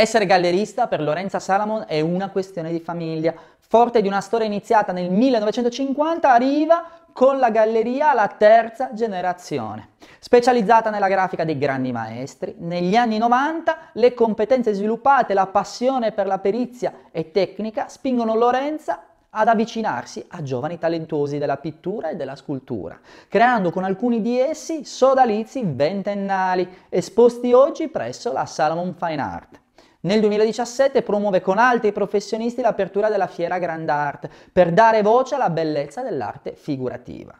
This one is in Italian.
Essere gallerista per Lorenza Salamon è una questione di famiglia. Forte di una storia iniziata nel 1950, arriva con la galleria alla terza generazione. Specializzata nella grafica dei grandi maestri, negli anni 90 le competenze sviluppate, la passione per la perizia e tecnica spingono Lorenza ad avvicinarsi a giovani talentuosi della pittura e della scultura, creando con alcuni di essi sodalizi ventennali, esposti oggi presso la Salomon Fine Art. Nel 2017 promuove con altri professionisti l'apertura della fiera Grand Art per dare voce alla bellezza dell'arte figurativa.